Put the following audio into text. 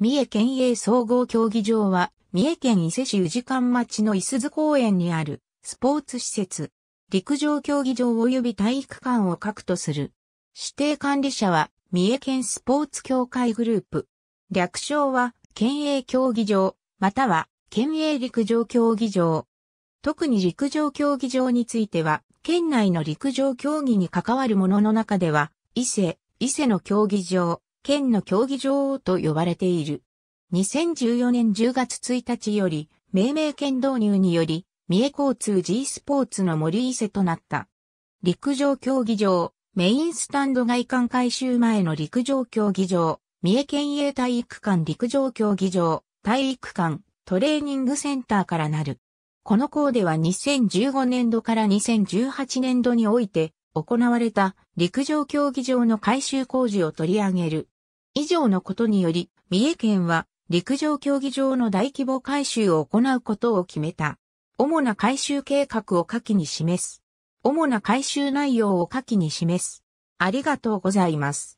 三重県営総合競技場は、三重県伊勢市宇治間町の伊豆公園にあるスポーツ施設、陸上競技場及び体育館を核とする。指定管理者は、三重県スポーツ協会グループ。略称は、県営競技場、または、県営陸上競技場。特に陸上競技場については、県内の陸上競技に関わるものの中では、伊勢、伊勢の競技場、県の競技場王と呼ばれている。2014年10月1日より、命名権導入により、三重交通 G スポーツの森伊勢となった。陸上競技場、メインスタンド外観改修前の陸上競技場、三重県営体育館陸上競技場、体育館、トレーニングセンターからなる。この校では2015年度から2018年度において行われた陸上競技場の改修工事を取り上げる以上のことにより、三重県は陸上競技場の大規模改修を行うことを決めた。主な改修計画を下記に示す。主な改修内容を下記に示す。ありがとうございます。